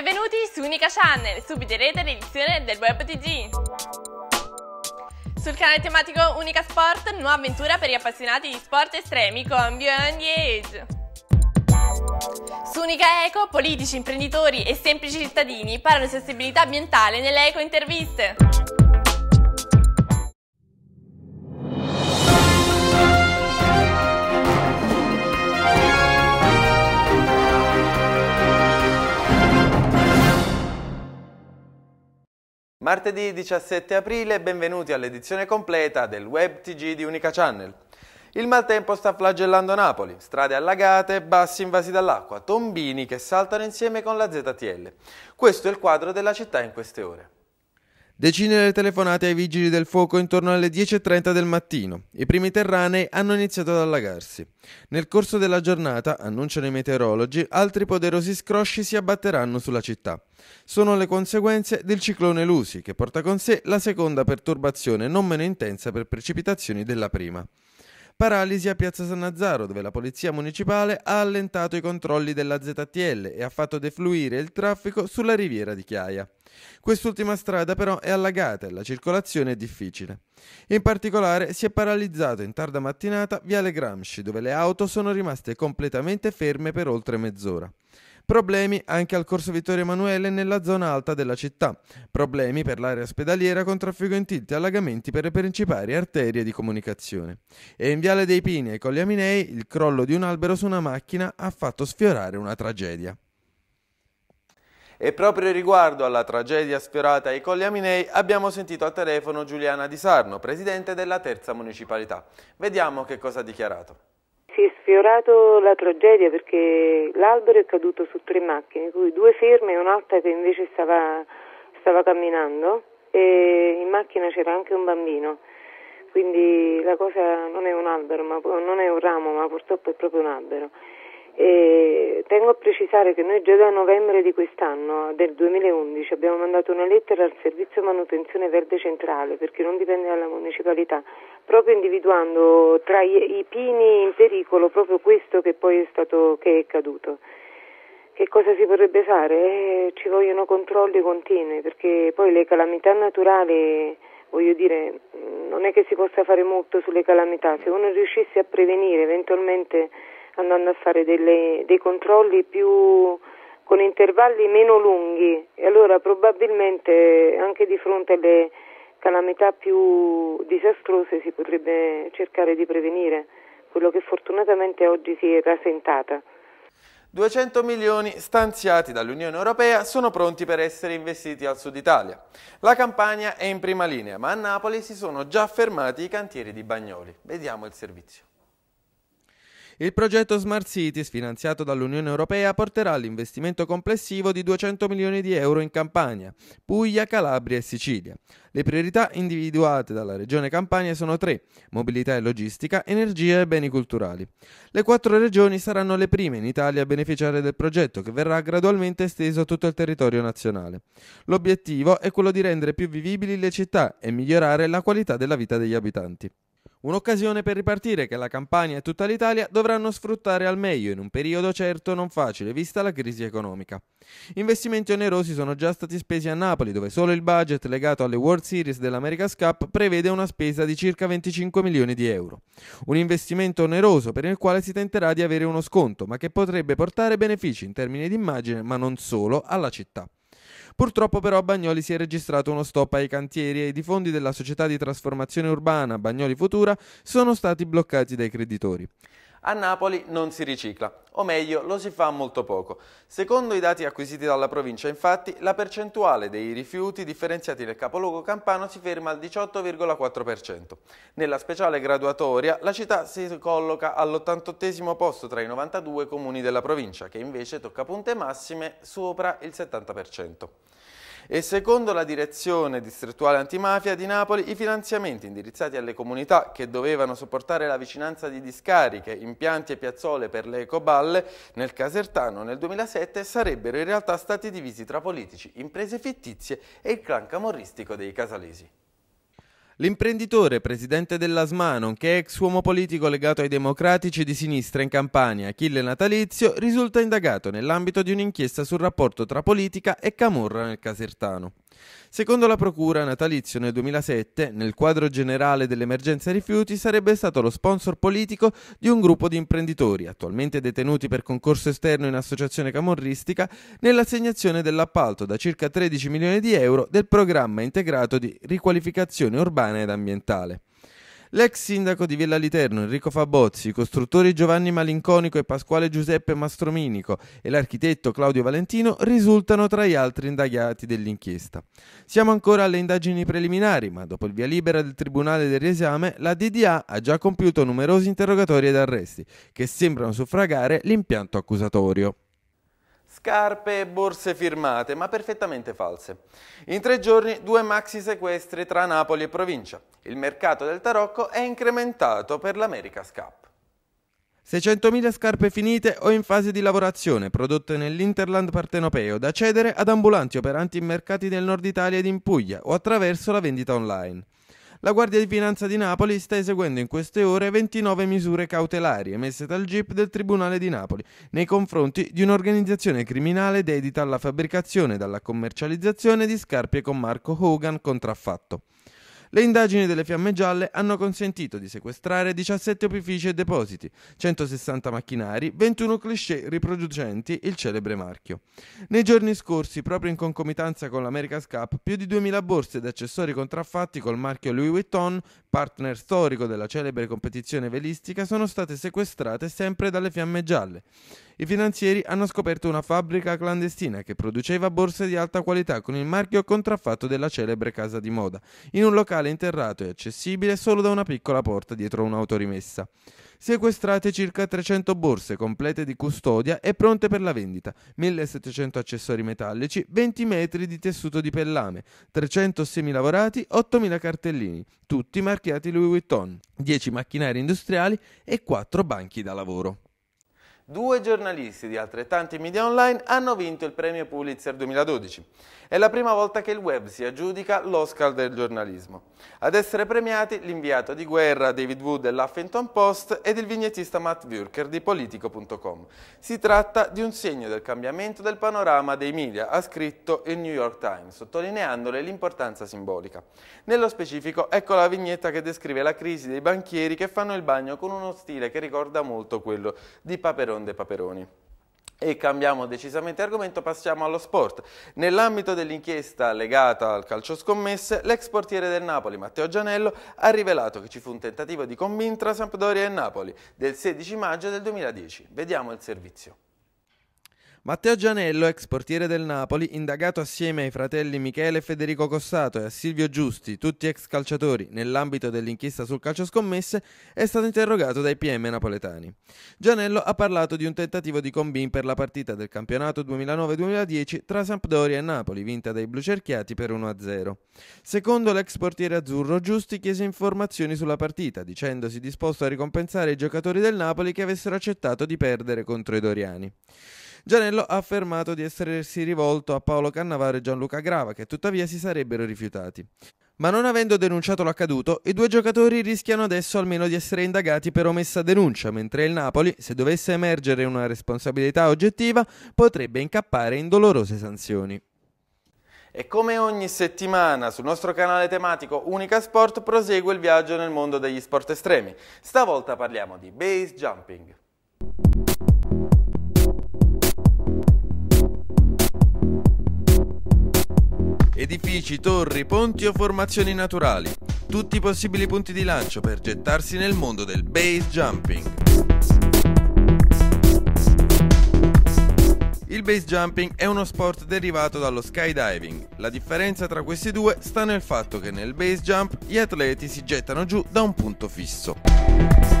Benvenuti su Unica Channel, subirete l'edizione del Web TG. Sul canale tematico Unica Sport, nuova avventura per gli appassionati di sport estremi con Beyond the Age. Su Unica Eco, politici, imprenditori e semplici cittadini parlano di sensibilità ambientale nelle eco interviste. Martedì 17 aprile, benvenuti all'edizione completa del Web TG di Unica Channel. Il maltempo sta flagellando Napoli, strade allagate, bassi invasi dall'acqua, tombini che saltano insieme con la ZTL. Questo è il quadro della città in queste ore. Decine le telefonate ai vigili del fuoco intorno alle 10.30 del mattino. I primi terranei hanno iniziato ad allagarsi. Nel corso della giornata, annunciano i meteorologi, altri poderosi scrosci si abbatteranno sulla città. Sono le conseguenze del ciclone Lusi, che porta con sé la seconda perturbazione non meno intensa per precipitazioni della prima. Paralisi a Piazza San Nazzaro, dove la polizia municipale ha allentato i controlli della ZTL e ha fatto defluire il traffico sulla riviera di Chiaia. Quest'ultima strada però è allagata e la circolazione è difficile. In particolare si è paralizzato in tarda mattinata Viale Gramsci, dove le auto sono rimaste completamente ferme per oltre mezz'ora. Problemi anche al corso Vittorio Emanuele nella zona alta della città. Problemi per l'area ospedaliera con traffico in tilt e allagamenti per le principali arterie di comunicazione. E in Viale dei Pini e Colli Aminei il crollo di un albero su una macchina ha fatto sfiorare una tragedia. E proprio riguardo alla tragedia sfiorata ai Colli Aminei abbiamo sentito a telefono Giuliana Di Sarno, presidente della terza municipalità. Vediamo che cosa ha dichiarato sfiorato la tragedia perché l'albero è caduto su tre macchine, cui due ferme e un'altra che invece stava, stava camminando e in macchina c'era anche un bambino. Quindi la cosa non è un albero, ma, non è un ramo, ma purtroppo è proprio un albero. E tengo a precisare che noi già da novembre di quest'anno, del 2011, abbiamo mandato una lettera al Servizio Manutenzione Verde Centrale, perché non dipende dalla municipalità, proprio individuando tra i pini in pericolo proprio questo che poi è, stato, che è caduto. Che cosa si potrebbe fare? Eh, ci vogliono controlli continui, perché poi le calamità naturali, voglio dire, non è che si possa fare molto sulle calamità, se uno riuscisse a prevenire eventualmente andando a fare delle, dei controlli più, con intervalli meno lunghi e allora probabilmente anche di fronte alle calamità più disastrose si potrebbe cercare di prevenire, quello che fortunatamente oggi si è rasentata. 200 milioni stanziati dall'Unione Europea sono pronti per essere investiti al sud Italia. La Campania è in prima linea, ma a Napoli si sono già fermati i cantieri di Bagnoli. Vediamo il servizio. Il progetto Smart Cities, finanziato dall'Unione Europea, porterà all'investimento complessivo di 200 milioni di euro in Campania, Puglia, Calabria e Sicilia. Le priorità individuate dalla Regione Campania sono tre, mobilità e logistica, energia e beni culturali. Le quattro regioni saranno le prime in Italia a beneficiare del progetto, che verrà gradualmente esteso a tutto il territorio nazionale. L'obiettivo è quello di rendere più vivibili le città e migliorare la qualità della vita degli abitanti. Un'occasione per ripartire che la Campania e tutta l'Italia dovranno sfruttare al meglio in un periodo certo non facile vista la crisi economica. Investimenti onerosi sono già stati spesi a Napoli dove solo il budget legato alle World Series dell'America's Cup prevede una spesa di circa 25 milioni di euro. Un investimento oneroso per il quale si tenterà di avere uno sconto ma che potrebbe portare benefici in termini di immagine ma non solo alla città. Purtroppo però a Bagnoli si è registrato uno stop ai cantieri e i fondi della società di trasformazione urbana Bagnoli Futura sono stati bloccati dai creditori. A Napoli non si ricicla, o meglio lo si fa molto poco. Secondo i dati acquisiti dalla provincia, infatti, la percentuale dei rifiuti differenziati nel capoluogo campano si ferma al 18,4%. Nella speciale graduatoria la città si colloca all'88 posto tra i 92 comuni della provincia, che invece tocca punte massime sopra il 70%. E secondo la direzione distrettuale antimafia di Napoli, i finanziamenti indirizzati alle comunità che dovevano sopportare la vicinanza di discariche, impianti e piazzole per le ecoballe nel Casertano nel 2007 sarebbero in realtà stati divisi tra politici, imprese fittizie e il clan camorristico dei casalesi. L'imprenditore, presidente dell'Asma, nonché ex uomo politico legato ai democratici di sinistra in Campania, Achille Natalizio, risulta indagato nell'ambito di un'inchiesta sul rapporto tra politica e camorra nel Casertano. Secondo la Procura, Natalizio nel 2007, nel quadro generale dell'emergenza rifiuti, sarebbe stato lo sponsor politico di un gruppo di imprenditori, attualmente detenuti per concorso esterno in associazione camorristica, nell'assegnazione dell'appalto da circa 13 milioni di euro del programma integrato di riqualificazione urbana ed ambientale. L'ex sindaco di Villa Literno Enrico Fabozzi, i costruttori Giovanni Malinconico e Pasquale Giuseppe Mastrominico e l'architetto Claudio Valentino risultano tra gli altri indagati dell'inchiesta. Siamo ancora alle indagini preliminari, ma dopo il via libera del Tribunale del Riesame, la DDA ha già compiuto numerosi interrogatori ed arresti, che sembrano suffragare l'impianto accusatorio scarpe e borse firmate, ma perfettamente false. In tre giorni due maxi sequestri tra Napoli e provincia. Il mercato del tarocco è incrementato per l'America Cup. 600.000 scarpe finite o in fase di lavorazione prodotte nell'Interland partenopeo da cedere ad ambulanti operanti in mercati del nord Italia ed in Puglia o attraverso la vendita online. La Guardia di Finanza di Napoli sta eseguendo in queste ore 29 misure cautelari emesse dal GIP del Tribunale di Napoli nei confronti di un'organizzazione criminale dedita alla fabbricazione e alla commercializzazione di scarpe con marco Hogan contraffatto. Le indagini delle fiamme gialle hanno consentito di sequestrare 17 opifici e depositi, 160 macchinari, 21 cliché riproducenti il celebre marchio. Nei giorni scorsi, proprio in concomitanza con l'America's Cup, più di 2000 borse ed accessori contraffatti col marchio Louis Vuitton partner storico della celebre competizione velistica, sono state sequestrate sempre dalle fiamme gialle. I finanzieri hanno scoperto una fabbrica clandestina che produceva borse di alta qualità con il marchio contraffatto della celebre casa di moda, in un locale interrato e accessibile solo da una piccola porta dietro un'autorimessa sequestrate circa 300 borse complete di custodia e pronte per la vendita, 1700 accessori metallici, 20 metri di tessuto di pellame, 300 semilavorati, 8000 cartellini, tutti marchiati Louis Vuitton, 10 macchinari industriali e 4 banchi da lavoro. Due giornalisti di altrettanti media online hanno vinto il premio Pulitzer 2012. È la prima volta che il web si aggiudica l'Oscar del giornalismo. Ad essere premiati l'inviato di guerra David Wood dell'Huffington Post ed il vignettista Matt Würker di Politico.com. Si tratta di un segno del cambiamento del panorama dei media, ha scritto il New York Times, sottolineandole l'importanza simbolica. Nello specifico, ecco la vignetta che descrive la crisi dei banchieri che fanno il bagno con uno stile che ricorda molto quello di Paperone Ronde Paperoni. E cambiamo decisamente argomento, passiamo allo sport. Nell'ambito dell'inchiesta legata al calcio scommesse, l'ex portiere del Napoli, Matteo Gianello, ha rivelato che ci fu un tentativo di convinta Sampdoria e Napoli del 16 maggio del 2010. Vediamo il servizio. Matteo Gianello, ex portiere del Napoli, indagato assieme ai fratelli Michele e Federico Cossato e a Silvio Giusti, tutti ex calciatori, nell'ambito dell'inchiesta sul calcio scommesse, è stato interrogato dai PM napoletani. Gianello ha parlato di un tentativo di combin per la partita del campionato 2009-2010 tra Sampdoria e Napoli, vinta dai blucerchiati per 1-0. Secondo l'ex portiere azzurro, Giusti chiese informazioni sulla partita, dicendosi disposto a ricompensare i giocatori del Napoli che avessero accettato di perdere contro i Doriani. Gianello ha affermato di essersi rivolto a Paolo Cannavaro e Gianluca Grava, che tuttavia si sarebbero rifiutati. Ma non avendo denunciato l'accaduto, i due giocatori rischiano adesso almeno di essere indagati per omessa denuncia, mentre il Napoli, se dovesse emergere una responsabilità oggettiva, potrebbe incappare in dolorose sanzioni. E come ogni settimana sul nostro canale tematico Unica Sport prosegue il viaggio nel mondo degli sport estremi. Stavolta parliamo di base jumping. Edifici, torri, ponti o formazioni naturali. Tutti i possibili punti di lancio per gettarsi nel mondo del base jumping. Il base jumping è uno sport derivato dallo skydiving. La differenza tra questi due sta nel fatto che nel base jump gli atleti si gettano giù da un punto fisso.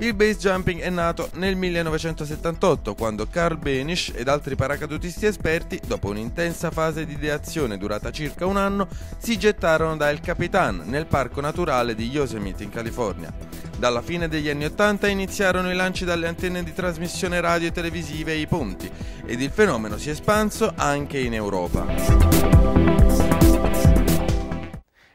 Il base jumping è nato nel 1978 quando Carl Benish ed altri paracadutisti esperti, dopo un'intensa fase di ideazione durata circa un anno, si gettarono da El Capitan nel parco naturale di Yosemite in California. Dalla fine degli anni 80 iniziarono i lanci dalle antenne di trasmissione radio e televisive e i ponti ed il fenomeno si è espanso anche in Europa. Música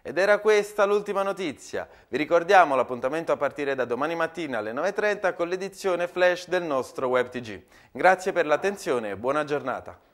ed era questa l'ultima notizia. Vi ricordiamo l'appuntamento a partire da domani mattina alle 9.30 con l'edizione flash del nostro WebTG. Grazie per l'attenzione e buona giornata.